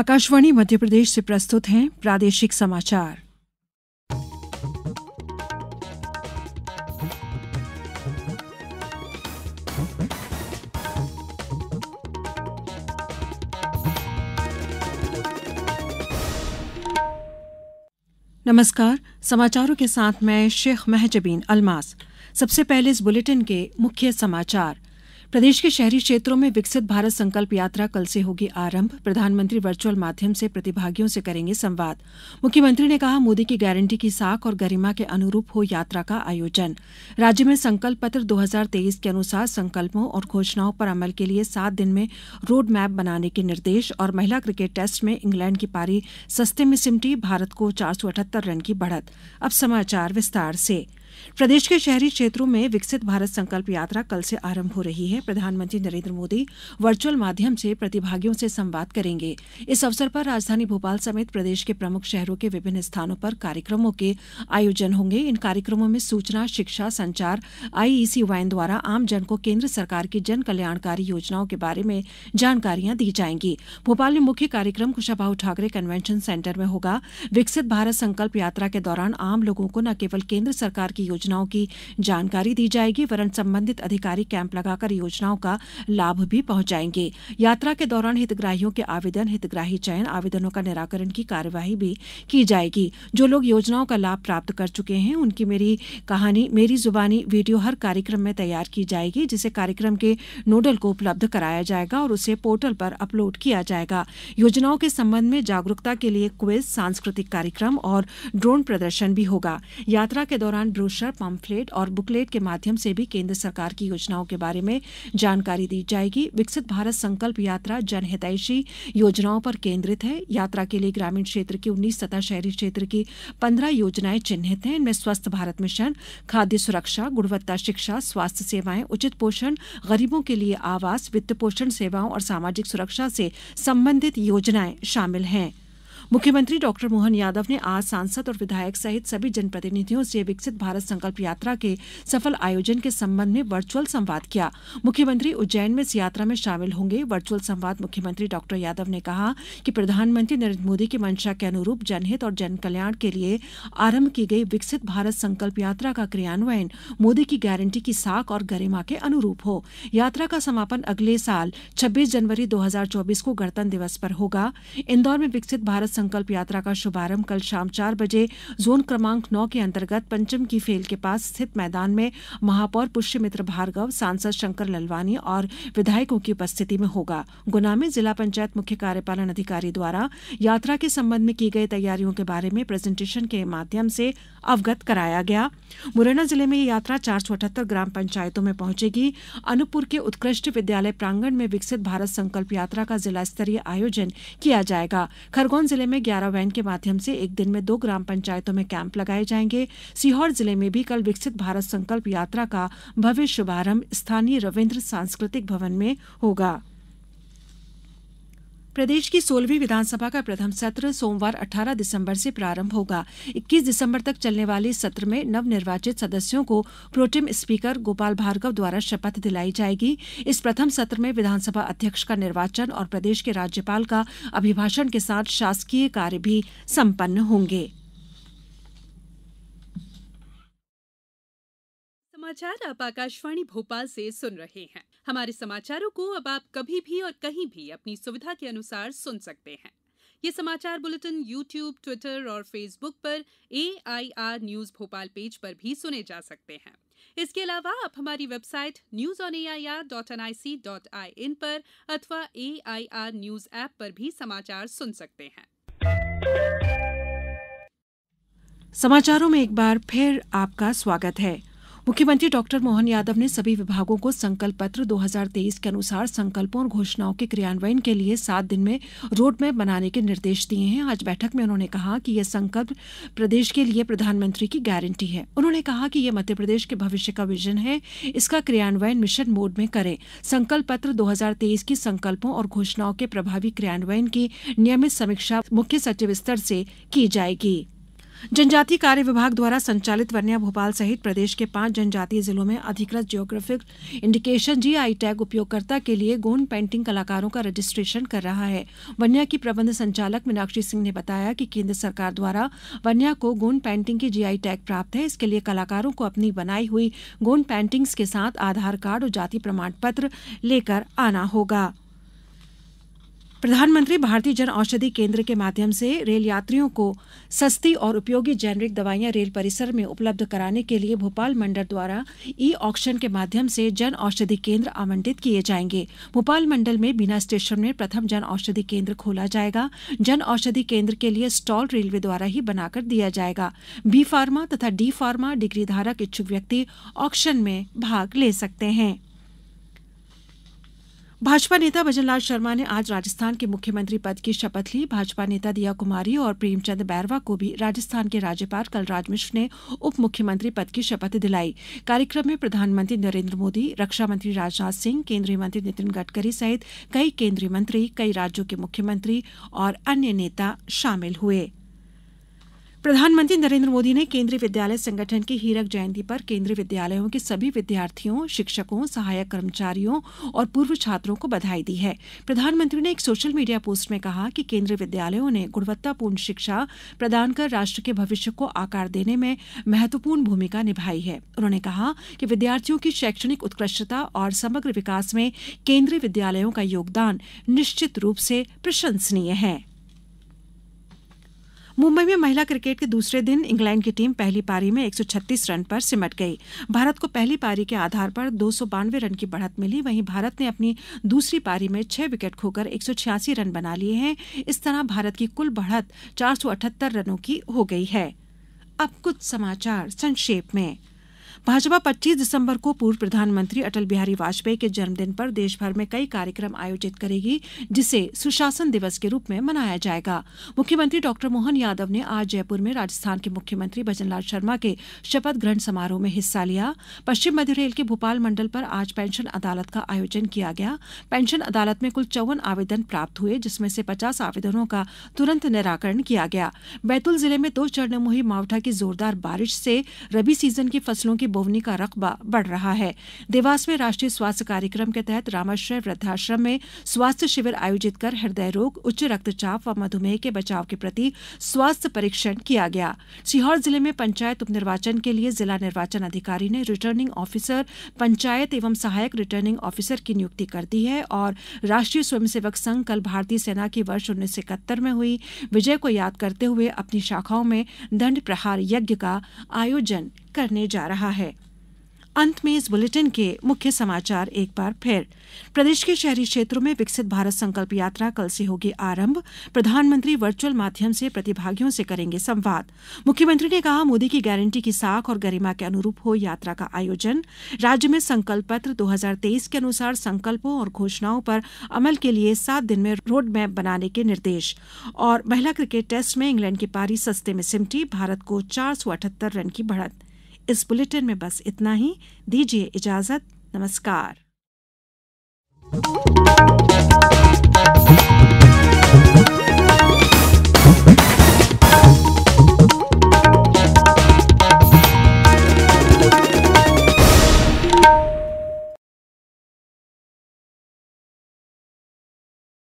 आकाशवाणी मध्य प्रदेश से प्रस्तुत हैं प्रादेशिक समाचार नमस्कार समाचारों के साथ मैं शेख महजबीन अलमास सबसे पहले इस बुलेटिन के मुख्य समाचार प्रदेश के शहरी क्षेत्रों में विकसित भारत संकल्प यात्रा कल से होगी आरंभ प्रधानमंत्री वर्चुअल माध्यम से प्रतिभागियों से करेंगे संवाद मुख्यमंत्री ने कहा मोदी की गारंटी की साख और गरिमा के अनुरूप हो यात्रा का आयोजन राज्य में संकल्प पत्र 2023 के अनुसार संकल्पों और घोषणाओं पर अमल के लिए सात दिन में रोड मैप बनाने के निर्देश और महिला क्रिकेट टेस्ट में इंग्लैंड की पारी सस्ते में सिमटी भारत को चार रन की बढ़त अब समाचार विस्तार से प्रदेश के शहरी क्षेत्रों में विकसित भारत संकल्प यात्रा कल से आरंभ हो रही है प्रधानमंत्री नरेंद्र मोदी वर्चुअल माध्यम से प्रतिभागियों से संवाद करेंगे इस अवसर पर राजधानी भोपाल समेत प्रदेश के प्रमुख शहरों के विभिन्न स्थानों पर कार्यक्रमों के आयोजन होंगे इन कार्यक्रमों में सूचना शिक्षा संचार आईईसी वाइन द्वारा आमजन को केंद्र सरकार की जन कल्याणकारी योजनाओं के बारे में जानकारियां दी जाएंगी भोपाल में मुख्य कार्यक्रम कुशाभाऊ ठाकरे कन्वेंशन सेंटर में होगा विकसित भारत संकल्प यात्रा के दौरान आम लोगों को न केवल केंद्र सरकार की की योजनाओं की जानकारी दी जाएगी वरन संबंधित अधिकारी कैंप लगाकर योजनाओं का लाभ भी पहुंचाएंगे यात्रा के दौरान हितग्राहियों के आवेदन हितग्राही चयन आवेदनों का निराकरण की कार्यवाही भी की जाएगी जो लोग योजनाओं का लाभ प्राप्त कर चुके हैं उनकी मेरी कहानी मेरी जुबानी वीडियो हर कार्यक्रम में तैयार की जाएगी जिसे कार्यक्रम के नोडल को उपलब्ध कराया जाएगा और उसे पोर्टल पर अपलोड किया जाएगा योजनाओं के संबंध में जागरूकता के लिए क्विज सांस्कृतिक कार्यक्रम और ड्रोन प्रदर्शन भी होगा यात्रा के दौरान ब्रू ब्रोशर पम्फलेट और बुकलेट के माध्यम से भी केंद्र सरकार की योजनाओं के बारे में जानकारी दी जाएगी विकसित भारत संकल्प यात्रा जनहितैषी योजनाओं पर केंद्रित है यात्रा के लिए ग्रामीण क्षेत्र की उन्नीस तथा शहरी क्षेत्र की पंद्रह योजनाएं चिन्हित हैं इनमें स्वस्थ भारत मिशन खाद्य सुरक्षा गुणवत्ता शिक्षा स्वास्थ्य सेवाएं उचित पोषण गरीबों के लिए आवास वित्त पोषण सेवाओं और सामाजिक सुरक्षा से संबंधित योजनाएं शामिल हैं मुख्यमंत्री डॉक्टर मोहन यादव ने आज सांसद और विधायक सहित सभी जनप्रतिनिधियों से विकसित भारत संकल्प यात्रा के सफल आयोजन के संबंध में वर्चुअल संवाद किया मुख्यमंत्री उज्जैन में इस यात्रा में शामिल होंगे वर्चुअल संवाद मुख्यमंत्री डॉक्टर यादव ने कहा कि प्रधानमंत्री नरेंद्र मोदी की मंशा के अनुरूप जनहित और जन कल्याण के लिए आरंभ की गई विकसित भारत संकल्प यात्रा का क्रियान्वयन मोदी की गारंटी की साख और गरिमा के अनुरूप हो यात्रा का समापन अगले साल छब्बीस जनवरी दो को गणतंत्र दिवस पर होगा इंदौर में विकसित भारत संकल्प यात्रा का शुभारंभ कल शाम चार बजे जोन क्रमांक नौ के अंतर्गत पंचम की फेल के पास स्थित मैदान में महापौर पुष्यमित्र भार्गव सांसद शंकर ललवानी और विधायकों की उपस्थिति में होगा गुना में जिला पंचायत मुख्य कार्यपालन अधिकारी द्वारा यात्रा के संबंध में की गई तैयारियों के बारे में प्रेजेंटेशन के माध्यम से अवगत कराया गया मुरैना जिले में ये यात्रा चार ग्राम पंचायतों में पहुंचेगी अनूपपुर के उत्कृष्ट विद्यालय प्रांगण में विकसित भारत संकल्प यात्रा का जिला स्तरीय आयोजन किया जाएगा खरगोन जिले जिले में ग्यारह वैन के माध्यम से एक दिन में दो ग्राम पंचायतों में कैंप लगाए जाएंगे सीहोर जिले में भी कल विकसित भारत संकल्प यात्रा का भव्य शुभारंभ स्थानीय रविन्द्र सांस्कृतिक भवन में होगा प्रदेश की सोलहवीं विधानसभा का प्रथम सत्र सोमवार 18 दिसंबर से प्रारंभ होगा 21 दिसंबर तक चलने वाले इस सत्र में नवनिर्वाचित सदस्यों को प्रोटेम स्पीकर गोपाल भार्गव द्वारा शपथ दिलाई जाएगी इस प्रथम सत्र में विधानसभा अध्यक्ष का निर्वाचन और प्रदेश के राज्यपाल का अभिभाषण के साथ शासकीय कार्य भी सम्पन्न होंगे समाचार आप आकाशवाणी भोपाल से सुन रहे हैं हमारे समाचारों को अब आप कभी भी और कहीं भी अपनी सुविधा के अनुसार सुन सकते हैं ये समाचार बुलेटिन यूट्यूब ट्विटर और फेसबुक पर ए न्यूज भोपाल पेज पर भी सुने जा सकते हैं इसके अलावा आप हमारी website news on A I R dot N I C dot I N पर अथवा A I R news app पर भी समाचार सुन सकते हैं समाचारों में एक बार फिर आपका स्वागत है मुख्यमंत्री डॉक्टर मोहन यादव ने सभी विभागों को संकल्प पत्र 2023 के अनुसार संकल्पों और घोषणाओं के क्रियान्वयन के लिए सात दिन में रोड मैप बनाने के निर्देश दिए हैं आज बैठक में उन्होंने कहा कि यह संकल्प प्रदेश के लिए प्रधानमंत्री की गारंटी है उन्होंने कहा कि यह प्रदेश के भविष्य का विजन है इसका क्रियान्वयन मिशन मोड में करें संकल्प पत्र दो की संकल्पों और घोषणाओं के प्रभावी क्रियान्वयन की नियमित समीक्षा मुख्य सचिव स्तर से की जाएगी जनजातीय कार्य विभाग द्वारा संचालित वन्या भोपाल सहित प्रदेश के पांच जनजातीय जिलों में अधिकृत जियोग्राफिक इंडिकेशन जीआई टैग उपयोगकर्ता के लिए गोंद पेंटिंग कलाकारों का रजिस्ट्रेशन कर रहा है वन्या की प्रबंध संचालक मीनाक्षी सिंह ने बताया कि केंद्र सरकार द्वारा वन्या को गोन पेंटिंग की जीआई टैग प्राप्त है इसके लिए कलाकारों को अपनी बनाई हुई गोन पेंटिंग्स के साथ आधार कार्ड और जाति प्रमाण पत्र लेकर आना होगा प्रधानमंत्री भारतीय जन औषधि केंद्र के माध्यम से रेल यात्रियों को सस्ती और उपयोगी जेनरिक दवाइयां रेल परिसर में उपलब्ध कराने के लिए भोपाल मंडल द्वारा ई ऑक्शन के माध्यम से जन औषधि केंद्र आवंटित किए जाएंगे भोपाल मंडल में बिना स्टेशन में प्रथम जन औषधि केंद्र खोला जाएगा जन औषधि केंद्र के लिए स्टॉल रेलवे द्वारा ही बनाकर दिया जाएगा बी फार्मा तथा डी फार्मा डिग्री धारक इच्छुक व्यक्ति ऑक्शन में भाग ले सकते हैं भाजपा नेता भजनलाल शर्मा ने आज राजस्थान के मुख्यमंत्री पद की शपथ ली भाजपा नेता दिया कुमारी और प्रेमचंद बैरवा को भी राजस्थान के राज्यपाल कलराज मिश्र ने उप मुख्यमंत्री पद की शपथ दिलाई कार्यक्रम में प्रधानमंत्री नरेंद्र मोदी रक्षा मंत्री राजनाथ सिंह केंद्रीय मंत्री नितिन गडकरी सहित कई केंद्रीय मंत्री कई राज्यों के मुख्यमंत्री और अन्य नेता शामिल हुए प्रधानमंत्री नरेंद्र मोदी ने केंद्रीय विद्यालय संगठन की हीरक जयंती पर केंद्रीय विद्यालयों के सभी विद्यार्थियों शिक्षकों सहायक कर्मचारियों और पूर्व छात्रों को बधाई दी है प्रधानमंत्री ने एक सोशल मीडिया पोस्ट में कहा कि केंद्रीय विद्यालयों ने गुणवत्तापूर्ण शिक्षा प्रदान कर राष्ट्र के भविष्य को आकार देने में महत्वपूर्ण भूमिका निभाई है उन्होंने कहा कि विद्यार्थियों की शैक्षणिक उत्कृष्टता और समग्र विकास में केंद्रीय विद्यालयों का योगदान निश्चित रूप से प्रशंसनीय है मुंबई में महिला क्रिकेट के दूसरे दिन इंग्लैंड की टीम पहली पारी में 136 रन पर सिमट गई भारत को पहली पारी के आधार पर दो रन की बढ़त मिली वहीं भारत ने अपनी दूसरी पारी में छह विकेट खोकर एक रन बना लिए हैं इस तरह भारत की कुल बढ़त चार रनों की हो गई है अब कुछ समाचार संक्षेप में भाजपा 25 दिसंबर को पूर्व प्रधानमंत्री अटल बिहारी वाजपेयी के जन्मदिन पर भर में कई कार्यक्रम आयोजित करेगी जिसे सुशासन दिवस के रूप में मनाया जाएगा मुख्यमंत्री डॉक्टर मोहन यादव ने आज जयपुर में राजस्थान के मुख्यमंत्री भजनलाल शर्मा के शपथ ग्रहण समारोह में हिस्सा लिया पश्चिम मध्य रेल के भोपाल मंडल पर आज पेंशन अदालत का आयोजन किया गया पेंशन अदालत में कुल चौवन आवेदन प्राप्त हुए जिसमें से पचास आवेदनों का तुरंत निराकरण किया गया बैतूल जिले में दो चरणमुही मावठा की जोरदार बारिश से रबी सीजन की फसलों की बोवनी का रकबा बढ़ रहा है देवास में राष्ट्रीय स्वास्थ्य कार्यक्रम के तहत रामाश्रय वृद्धाश्रम में स्वास्थ्य शिविर आयोजित कर हृदय रोग उच्च रक्तचाप व मधुमेह के बचाव के प्रति स्वास्थ्य परीक्षण किया गया सीहोर जिले में पंचायत उप के लिए जिला निर्वाचन अधिकारी ने रिटर्निंग ऑफिसर पंचायत एवं सहायक रिटर्निंग ऑफिसर की नियुक्ति कर दी है और राष्ट्रीय स्वयंसेवक संघ कल भारतीय सेना की वर्ष उन्नीस में हुई विजय को याद करते हुए अपनी शाखाओं में दंड प्रहार यज्ञ का आयोजन करने जा रहा है अंत में इस बुलेटिन के मुख्य समाचार एक बार फिर प्रदेश के शहरी क्षेत्रों में विकसित भारत संकल्प यात्रा कल से होगी आरंभ प्रधानमंत्री वर्चुअल माध्यम से प्रतिभागियों से करेंगे संवाद मुख्यमंत्री ने कहा मोदी की गारंटी की साख और गरिमा के अनुरूप हो यात्रा का आयोजन राज्य में संकल्प पत्र 2023 के अनुसार संकल्पों और घोषणाओं पर अमल के लिए सात दिन में रोड मैप बनाने के निर्देश और महिला क्रिकेट टेस्ट में इंग्लैंड की पारी सस्ते में सिमटी भारत को चार रन की बढ़त इस बुलेटिन में बस इतना ही दीजिए इजाजत नमस्कार